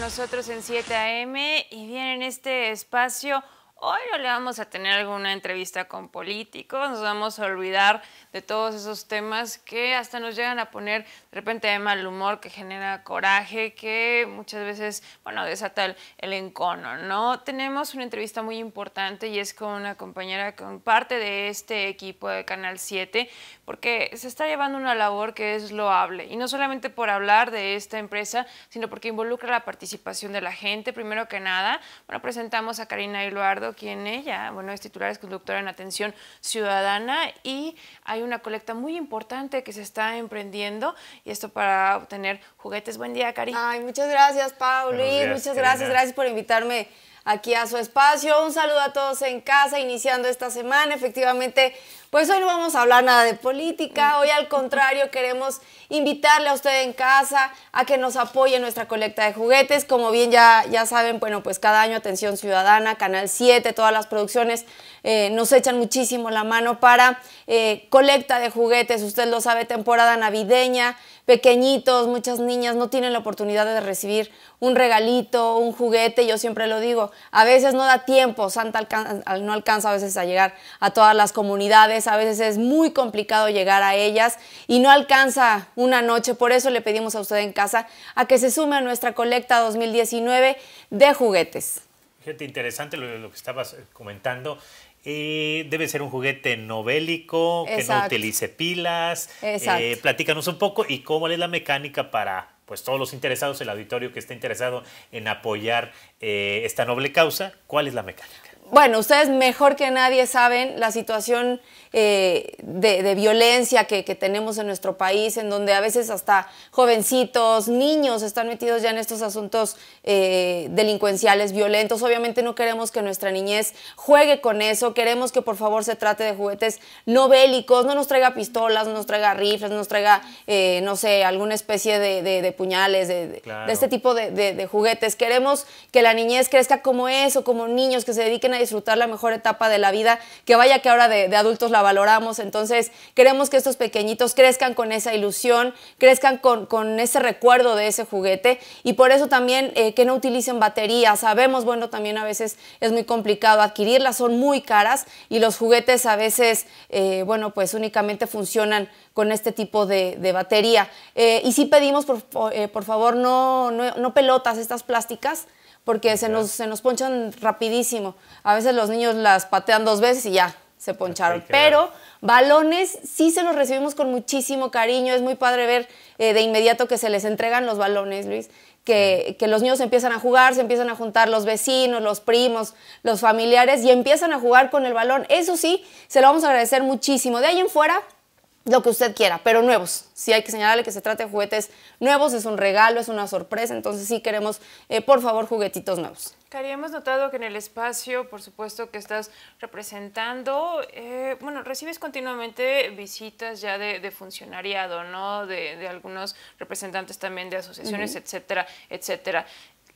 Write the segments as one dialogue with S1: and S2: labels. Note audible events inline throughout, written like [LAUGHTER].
S1: nosotros en 7 AM y bien en este espacio Hoy no le vamos a tener alguna entrevista con políticos, nos vamos a olvidar de todos esos temas que hasta nos llegan a poner de repente de mal humor, que genera coraje, que muchas veces, bueno, desata el, encono, ¿no? Tenemos una entrevista muy importante y es con una compañera, con parte de este equipo de Canal 7, porque se está llevando una labor que es loable, y no solamente por hablar de esta empresa, sino porque involucra la participación de la gente, primero que nada. Bueno, presentamos a Karina Eduardo quién quien ella, bueno, es titular, es conductora en atención ciudadana y hay una colecta muy importante que se está emprendiendo y esto para obtener juguetes. Buen día, Cari. Ay, muchas gracias, Pauli. Muchas gracias, gracias
S2: por invitarme aquí a su espacio. Un saludo a todos en casa, iniciando esta semana. Efectivamente, pues hoy no vamos a hablar nada de política, mm. hoy al contrario [LAUGHS] queremos invitarle a usted en casa a que nos apoye en nuestra colecta de juguetes, como bien ya, ya saben, bueno, pues cada año Atención Ciudadana, Canal 7, todas las producciones eh, nos echan muchísimo la mano para eh, colecta de juguetes, usted lo sabe, temporada navideña, pequeñitos, muchas niñas no tienen la oportunidad de recibir un regalito, un juguete, yo siempre lo digo, a veces no da tiempo, Santa no alcanza a veces a llegar a todas las comunidades, a veces es muy complicado llegar a ellas y no alcanza una noche, por eso le pedimos a usted en casa a que se sume a nuestra colecta 2019 de juguetes.
S3: Gente, interesante lo que estabas eh, comentando debe ser un juguete novélico, que no utilice pilas. Eh, platícanos un poco y cómo es la mecánica para pues todos los interesados, el auditorio que está interesado en apoyar eh, esta noble causa, ¿cuál es la mecánica?
S2: bueno, ustedes mejor que nadie saben la situación eh, de, violencia que, tenemos en nuestro país, en donde a veces hasta jovencitos, niños están metidos ya en estos asuntos eh, delincuenciales, violentos. Obviamente no queremos que nuestra niñez juegue con eso, queremos que por favor se trate de juguetes no bélicos, no nos traiga pistolas, no nos traiga rifles, no nos traiga, eh, no sé, alguna especie de, puñales, de, este tipo de juguetes. Queremos que la niñez crezca como eso, como niños que se dediquen a disfrutar la mejor etapa de la vida, que vaya que ahora de, adultos la valoramos. Entonces, queremos que estos pequeñitos crezcan con esa ilusión, crezcan con, ese recuerdo de ese juguete y por eso también eh, que no utilicen baterías. Sabemos, bueno, también a veces es muy complicado adquirirlas, son muy caras y los juguetes a veces, eh, bueno, pues únicamente funcionan con este tipo de, batería. Eh, y si pedimos, por, favor, no, no pelotas, estas plásticas porque se, nos, se nos ponchan rapidísimo. A veces los niños las patean dos veces y ya, se poncharon. Pero balones sí se los recibimos con muchísimo cariño. Es muy padre ver eh, de inmediato que se les entregan los balones, Luis. Que, que, los niños empiezan a jugar, se empiezan a juntar los vecinos, los primos, los familiares y empiezan a jugar con el balón. Eso sí, se lo vamos a agradecer muchísimo. De ahí en fuera, lo que usted quiera, pero nuevos. Si hay que señalarle que se trata de juguetes nuevos, es un regalo, es una sorpresa, entonces sí queremos, eh, por favor, juguetitos nuevos.
S1: Cari, hemos notado que en el espacio, por supuesto, que estás representando, eh, bueno, recibes continuamente visitas ya de, funcionariado, ¿no? De, algunos representantes también de asociaciones, etcétera, etcétera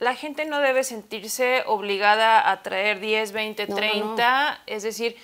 S1: la gente no debe sentirse obligada a traer 10, 20, 30, es decir,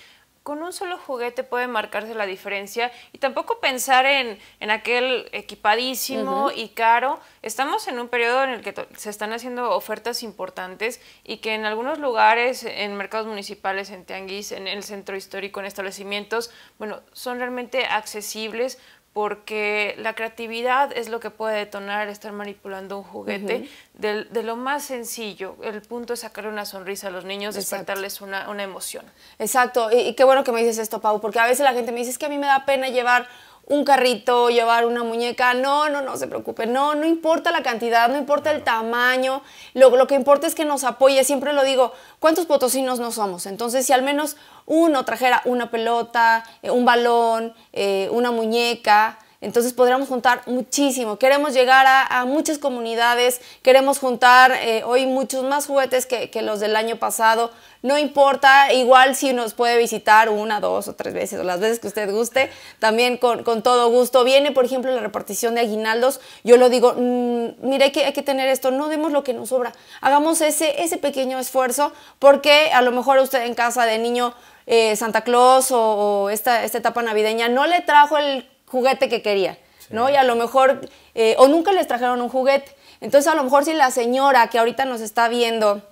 S1: con un solo juguete puede marcarse la diferencia y tampoco pensar en, aquel equipadísimo y caro. Estamos en un periodo en el que se están haciendo ofertas importantes y que en algunos lugares, en mercados municipales, en tianguis, en el centro histórico, en establecimientos, bueno, son realmente accesibles porque la creatividad es lo que puede detonar estar manipulando un juguete de, lo más sencillo. El punto es sacarle una sonrisa a los niños, y despertarles una, emoción.
S2: Exacto, y, y, qué bueno que me dices esto, Pau, porque a veces la gente me dice es que a mí me da pena llevar un carrito, llevar una muñeca, no, no, no se preocupe, no, no importa la cantidad, no importa el tamaño, lo, que importa es que nos apoye, siempre lo digo, ¿cuántos potosinos no somos? Entonces, si al menos uno trajera una pelota, eh, un balón, eh, una muñeca, entonces podríamos juntar muchísimo. Queremos llegar a, muchas comunidades, queremos juntar eh, hoy muchos más juguetes que, los del año pasado. No importa, igual si nos puede visitar una, dos o tres veces o las veces que usted guste, también con, todo gusto. Viene, por ejemplo, la repartición de aguinaldos. Yo lo digo, mm, mire, que, hay que tener esto, no demos lo que nos sobra. Hagamos ese, ese pequeño esfuerzo porque a lo mejor usted en casa de niño eh, Santa Claus o, esta etapa navideña no le trajo el juguete que quería, ¿no? Y a lo mejor, eh, o nunca les trajeron un juguete. Entonces, a lo mejor si la señora que ahorita nos está viendo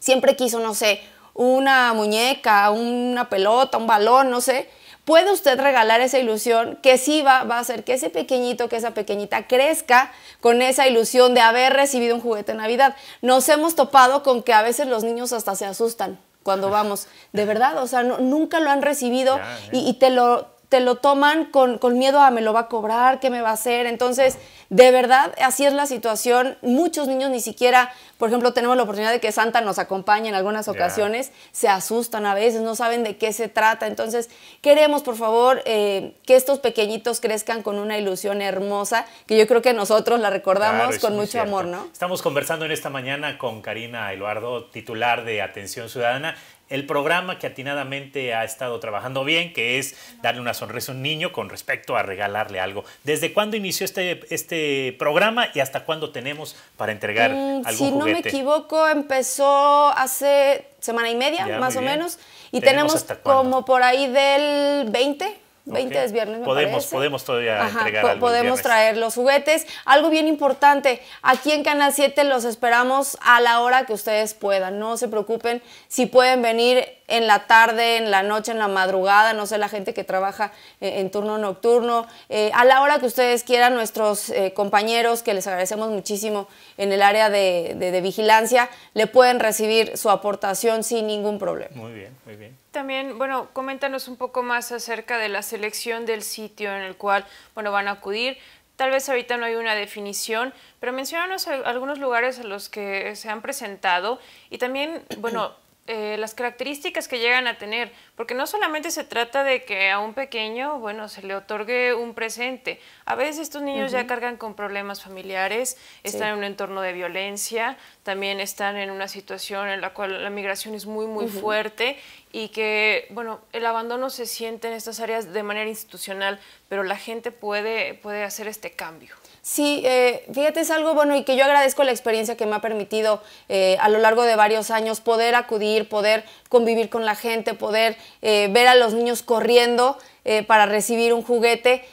S2: siempre quiso, no sé, una muñeca, una pelota, un balón, no sé, puede usted regalar esa ilusión que sí va, a hacer que ese pequeñito, que esa pequeñita crezca con esa ilusión de haber recibido un juguete en Navidad. Nos hemos topado con que a veces los niños hasta se asustan cuando vamos, de verdad, o sea, nunca lo han recibido y, te, lo, te lo toman con, miedo a me lo va a cobrar, qué me va a hacer. Entonces, de verdad, así es la situación. Muchos niños ni siquiera, por ejemplo, tenemos la oportunidad de que Santa nos acompañe en algunas ocasiones, se asustan a veces, no saben de qué se trata. Entonces, queremos, por favor, eh, que estos pequeñitos crezcan con una ilusión hermosa, que yo creo que nosotros la recordamos con mucho amor, ¿no?
S3: Estamos conversando en esta mañana con Karina Eduardo, titular de Atención Ciudadana el programa que atinadamente ha estado trabajando bien, que es darle una sonrisa a un niño con respecto a regalarle algo. ¿Desde cuándo inició este, este programa y hasta cuándo tenemos para entregar mm, algo? si no me
S2: equivoco, empezó hace semana y media, más o menos, y tenemos, tenemos como por ahí del 20 20 es viernes, podemos, Podemos
S3: todavía entregar Podemos traer
S2: los juguetes. Algo bien importante, aquí en Canal 7 los esperamos a la hora que ustedes puedan. No se preocupen si pueden venir en la tarde, en la noche, en la madrugada, no sé, la gente que trabaja eh, en turno nocturno, eh, a la hora que ustedes quieran, nuestros eh, compañeros, que les agradecemos muchísimo en el área de, de vigilancia, le pueden recibir su aportación sin ningún problema. Muy bien, muy bien.
S1: También, bueno, coméntanos un poco más acerca de la selección del sitio en el cual, bueno, van a acudir. Tal vez ahorita no hay una definición, pero mencionanos algunos lugares a los que se han presentado y también, bueno, eh, las características que llegan a tener, porque no solamente se trata de que a un pequeño, bueno, se le otorgue un presente. A veces estos niños ya cargan con problemas familiares, están en un entorno de violencia, también están en una situación en la cual la migración es muy, muy fuerte y que, bueno, el abandono se siente en estas áreas de manera institucional, pero la gente puede, puede hacer este cambio.
S2: Sí, eh, fíjate, es algo bueno y que yo agradezco la experiencia que me ha permitido eh, a lo largo de varios años poder acudir, poder convivir con la gente, poder eh, ver a los niños corriendo para recibir un juguete.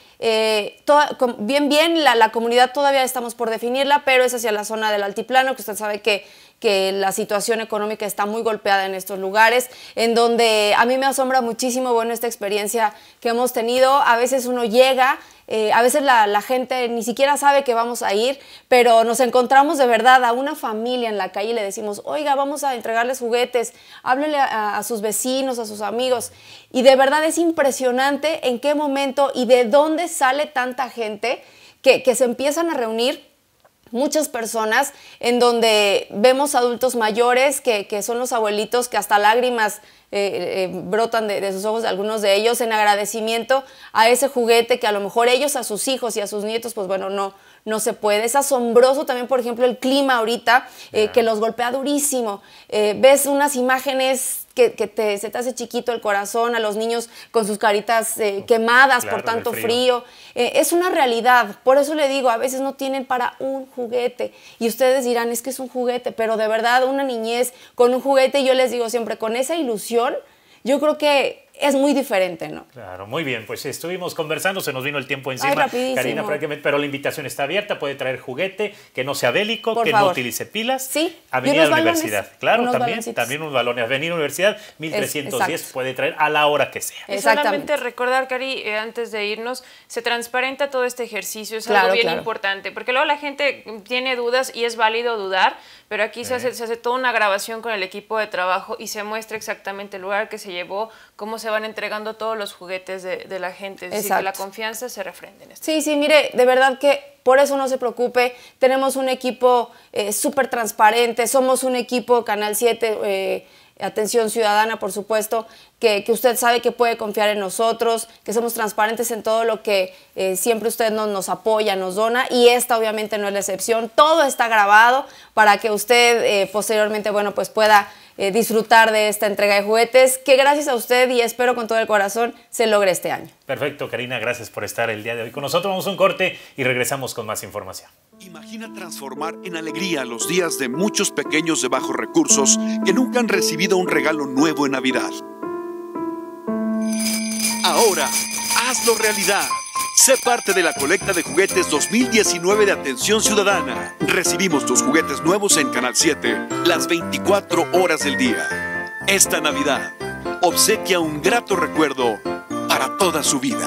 S2: bien, bien, la, comunidad todavía estamos por definirla, pero es hacia la zona del altiplano, que usted sabe que, que la situación económica está muy golpeada en estos lugares, en donde a mí me asombra muchísimo, bueno, esta experiencia que hemos tenido. A veces uno llega eh, a veces la, gente ni siquiera sabe que vamos a ir, pero nos encontramos de verdad a una familia en la calle y le decimos, oiga, vamos a entregarles juguetes, háblele a, sus vecinos, a sus amigos. Y de verdad es impresionante en qué momento y de dónde sale tanta gente que se empiezan a reunir muchas personas en donde vemos adultos mayores que, son los abuelitos que hasta lágrimas eh, eh, brotan de, sus ojos de algunos de ellos en agradecimiento a ese juguete que a lo mejor ellos a sus hijos y a sus nietos pues bueno no no se puede es asombroso también por ejemplo el clima ahorita eh, que los golpea durísimo ves unas imágenes que, te, se te hace chiquito el corazón, a los niños con sus caritas eh, quemadas por tanto frío. Eh, es una realidad, por eso le digo, a veces no tienen para un juguete y ustedes dirán, es que es un juguete, pero de verdad una niñez con un juguete, yo les digo siempre, con esa ilusión, yo creo que es muy diferente,
S1: ¿no?
S3: Claro, muy bien, pues estuvimos conversando, se nos vino el tiempo encima, Ay, Karina, prácticamente, pero la invitación está abierta, puede traer juguete, que no sea bélico, que no utilice pilas. Sí, Avenida la Universidad, claro, también, también un balones, Avenida Universidad 1310 puede traer a la hora que sea. Exactamente,
S1: recordar, Cari, eh, antes de irnos, se transparenta todo este ejercicio, es algo bien importante, porque luego la gente tiene dudas y es válido dudar, pero aquí se hace, se, hace, toda una grabación con el equipo de trabajo y se muestra exactamente el lugar que se llevó, cómo se van entregando todos los juguetes de, la gente. Así que la confianza se refrende
S2: Sí, sí, mire, de verdad que por eso no se preocupe. Tenemos un equipo eh, súper transparente, somos un equipo Canal 7. Eh, atención ciudadana, por supuesto, que, usted sabe que puede confiar en nosotros, que somos transparentes en todo lo que eh, siempre usted nos, nos, apoya, nos dona, y esta obviamente no es la excepción. Todo está grabado para que usted eh, posteriormente, bueno, pues pueda eh, disfrutar de esta entrega de juguetes, que gracias a usted y espero con todo el corazón se logre este año.
S3: Perfecto, Karina, gracias por estar el día de hoy con nosotros. Vamos a un corte y regresamos con más información. Imagina transformar en alegría los días de muchos pequeños de bajos recursos que nunca han recibido un regalo nuevo en Navidad. Ahora, hazlo realidad. Sé parte de la colecta de juguetes 2019 de Atención Ciudadana. Recibimos tus juguetes nuevos en Canal 7, las 24 horas del día. Esta Navidad, obsequia un grato recuerdo para toda su vida.